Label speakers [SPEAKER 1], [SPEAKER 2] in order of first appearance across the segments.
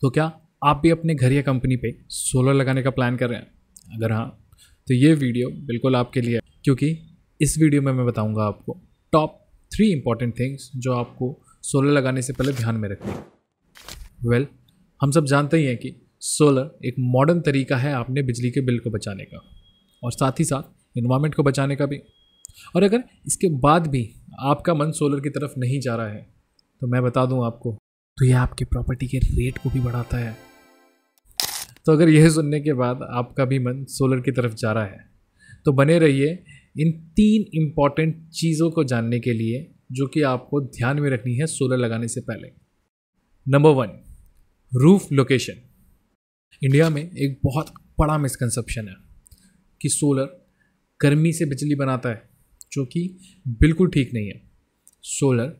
[SPEAKER 1] तो क्या आप भी अपने घर या कंपनी पे सोलर लगाने का प्लान कर रहे हैं अगर हाँ तो ये वीडियो बिल्कुल आपके लिए क्योंकि इस वीडियो में मैं बताऊंगा आपको टॉप थ्री इम्पॉर्टेंट थिंग्स जो आपको सोलर लगाने से पहले ध्यान में रखनी वेल वेल हम सब जानते ही हैं कि सोलर एक मॉडर्न तरीका है आपने बिजली के बिल को बचाने का और साथ ही साथ इन्वामेंट को बचाने का भी और अगर इसके बाद भी आपका मन सोलर की तरफ नहीं जा रहा है तो मैं बता दूं आपको तो यह आपकी प्रॉपर्टी के रेट को भी बढ़ाता है तो अगर यह सुनने के बाद आपका भी मन सोलर की तरफ जा रहा है तो बने रहिए इन तीन इम्पॉर्टेंट चीज़ों को जानने के लिए जो कि आपको ध्यान में रखनी है सोलर लगाने से पहले number one roof location India में एक बहुत बड़ा मिसकंसेप्शन है कि सोलर गर्मी से बिजली बनाता है जो कि बिल्कुल ठीक नहीं है सोलर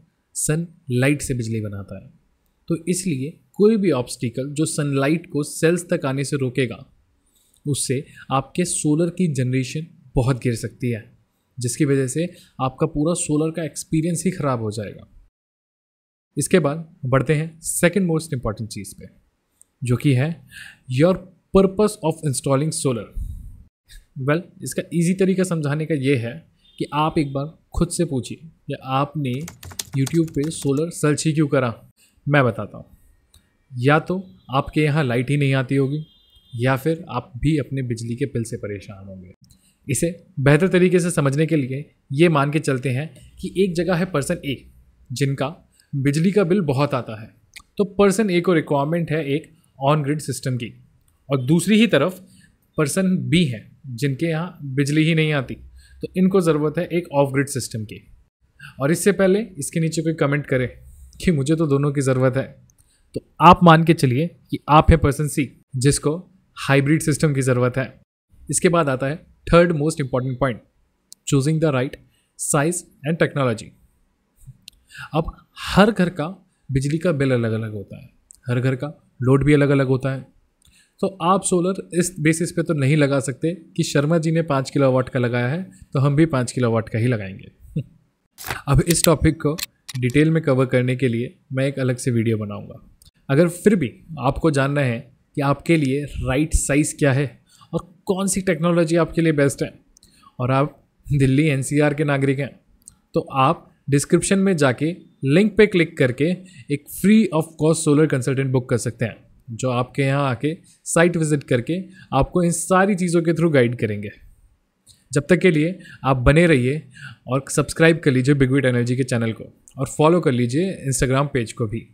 [SPEAKER 1] सन लाइट से बिजली बनाता है तो इसलिए कोई भी ऑब्स्टिकल जो सनलाइट को सेल्स तक आने से रोकेगा उससे आपके सोलर की जनरेशन बहुत गिर सकती है जिसकी वजह से आपका पूरा सोलर का एक्सपीरियंस ही ख़राब हो जाएगा इसके बाद बढ़ते हैं सेकेंड मोस्ट इम्पॉर्टेंट चीज़ पे जो कि है your purpose of installing solar well इसका इजी तरीका समझाने का ये है कि आप एक बार खुद से पूछिए या आपने यूट्यूब पे सोलर सर्च ही क्यों करा मैं बताता हूँ या तो आपके यहाँ लाइट ही नहीं आती होगी या फिर आप भी अपने बिजली के बिल से परेशान होंगे इसे बेहतर तरीके से समझने के लिए ये मान के चलते हैं कि एक जगह है पर्सन ए जिनका बिजली का बिल बहुत आता है तो पर्सन ए को रिक्वायरमेंट है एक ऑन ग्रिड सिस्टम की और दूसरी ही तरफ पर्सन बी हैं जिनके यहाँ बिजली ही नहीं आती तो इनको ज़रूरत है एक ऑफ ग्रिड सिस्टम की और इससे पहले इसके नीचे कोई कमेंट करें कि मुझे तो दोनों की ज़रूरत है तो आप मान के चलिए कि आप हैं पर्सन सी जिसको हाइब्रिड सिस्टम की ज़रूरत है इसके बाद आता है third most important point choosing the right size and technology अब हर घर का बिजली का बिल अलग अलग होता है हर घर का लोड भी अलग अलग होता है तो आप सोलर इस बेसिस पे तो नहीं लगा सकते कि शर्मा जी ने पाँच किलो वाट का लगाया है तो हम भी पाँच किलो वाट का ही लगाएंगे अब इस टॉपिक को डिटेल में कवर करने के लिए मैं एक अलग से वीडियो बनाऊँगा अगर फिर भी आपको जानना है कि आपके लिए राइट साइज़ क्या है और कौन सी टेक्नोलॉजी आपके लिए बेस्ट है और आप दिल्ली एन के नागरिक हैं तो आप डिस्क्रिप्शन में जाके लिंक पे क्लिक करके एक free of cost solar consultant book कर सकते हैं जो आपके यहाँ आके साइट विज़िट करके आपको इन सारी चीज़ों के थ्रू गाइड करेंगे जब तक के लिए आप बने रहिए और सब्सक्राइब कर लीजिए बिगविट एनर्जी के चैनल को और फॉलो कर लीजिए इंस्टाग्राम पेज को भी